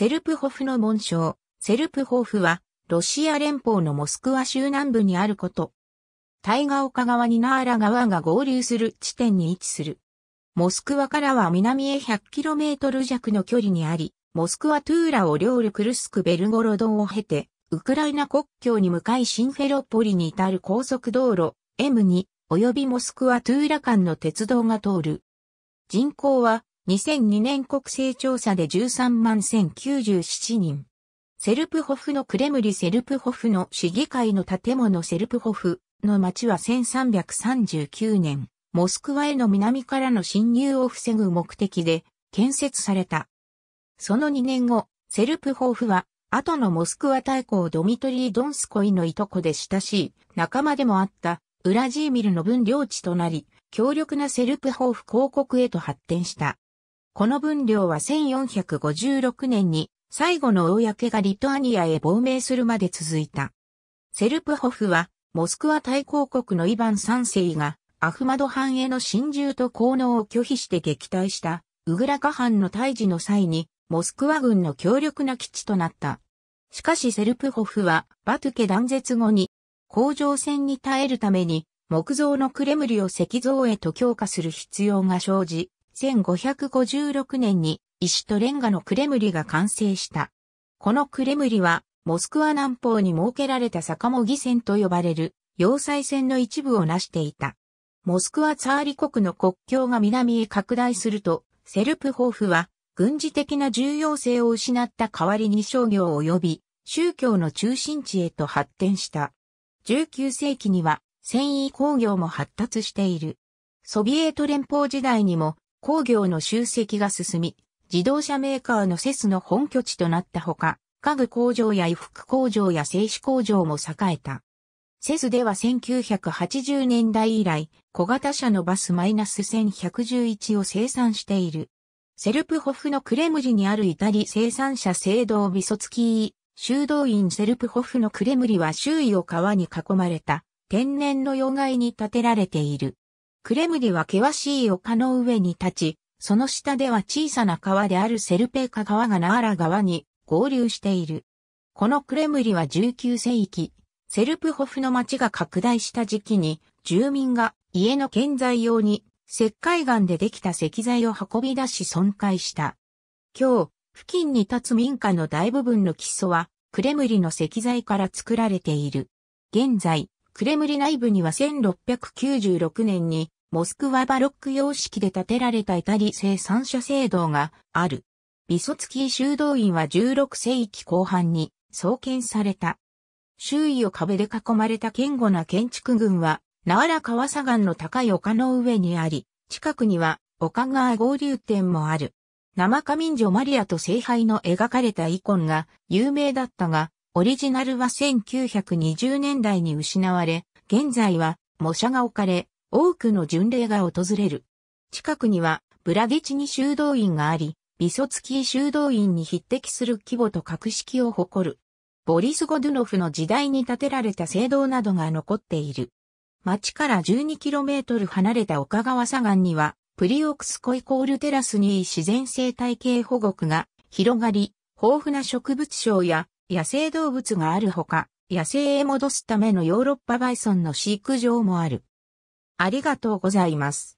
セルプホフの紋章。セルプホフは、ロシア連邦のモスクワ州南部にあること。大河丘川にナーラ川が合流する地点に位置する。モスクワからは南へ 100km 弱の距離にあり、モスクワトゥーラを領るクルスクベルゴロドンを経て、ウクライナ国境に向かいシンフェロポリに至る高速道路 M2 及びモスクワトゥーラ間の鉄道が通る。人口は2002年国勢調査で13万1097人。セルプホフのクレムリセルプホフの市議会の建物セルプホフの町は1339年、モスクワへの南からの侵入を防ぐ目的で建設された。その2年後、セルプホフは後のモスクワ大公ドミトリー・ドンスコイのいとこで親しい仲間でもあったウラジーミルの分領地となり、強力なセルプホーフ広告へと発展した。この分量は1456年に最後の公がリトアニアへ亡命するまで続いた。セルプホフは、モスクワ大公国のイヴァン3世が、アフマド藩への侵入と効能を拒否して撃退した、ウグラカ藩の退治の際に、モスクワ軍の強力な基地となった。しかしセルプホフは、バトゥケ断絶後に、甲状腺に耐えるために、木造のクレムリを石像へと強化する必要が生じ、1556年に石とレンガのクレムリが完成した。このクレムリは、モスクワ南方に設けられた坂も義線と呼ばれる要塞線の一部を成していた。モスクワツァーリ国の国境が南へ拡大すると、セルプホーフは軍事的な重要性を失った代わりに商業及び宗教の中心地へと発展した。19世紀には繊維工業も発達している。ソビエト連邦時代にも工業の集積が進み、自動車メーカーのセスの本拠地となったほか、家具工場や衣服工場や製紙工場も栄えた。セスでは1980年代以来、小型車のバス -1111 を生産している。セルプホフのクレムリにあるイタリ生産者制堂ビソツキー、修道院セルプホフのクレムリは周囲を川に囲まれた天然の溶害に建てられている。クレムリは険しい丘の上に立ち、その下では小さな川であるセルペーカ川がナーラ川に合流している。このクレムリは19世紀、セルプホフの町が拡大した時期に、住民が家の建材用に石灰岩でできた石材を運び出し損壊した。今日、付近に立つ民家の大部分の基礎は、クレムリの石材から作られている。現在、クレムリ内部には1696年にモスクワバロック様式で建てられたイタリ製三者聖堂がある。ビソツキー修道院は16世紀後半に創建された。周囲を壁で囲まれた堅固な建築群は、奈良川左岸の高い丘の上にあり、近くには丘川合流点もある。生仮民女マリアと聖杯の描かれたイコンが有名だったが、オリジナルは1920年代に失われ、現在は模写が置かれ、多くの巡礼が訪れる。近くには、ブラディチに修道院があり、ビソツキー修道院に匹敵する規模と格式を誇る。ボリス・ゴドゥノフの時代に建てられた聖堂などが残っている。町から 12km 離れた岡川左岸には、プリオクスコイコールテラスに自然生態系保護区が広がり、豊富な植物床や野生動物があるほか、野生へ戻すためのヨーロッパバイソンの飼育場もある。ありがとうございます。